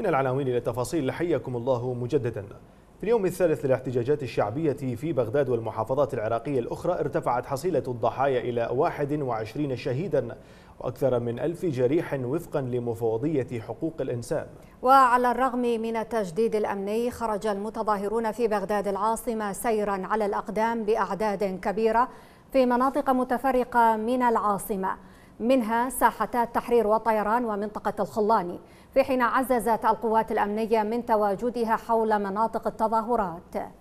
من العناوين إلى التفاصيل حياكم الله مجددا في اليوم الثالث للاحتجاجات الشعبية في بغداد والمحافظات العراقية الأخرى ارتفعت حصيلة الضحايا إلى 21 شهيدا وأكثر من ألف جريح وفقا لمفوضية حقوق الإنسان وعلى الرغم من التجديد الأمني خرج المتظاهرون في بغداد العاصمة سيرا على الأقدام بأعداد كبيرة في مناطق متفرقة من العاصمة منها ساحتا التحرير والطيران ومنطقة الخلاني في حين عززت القوات الأمنية من تواجدها حول مناطق التظاهرات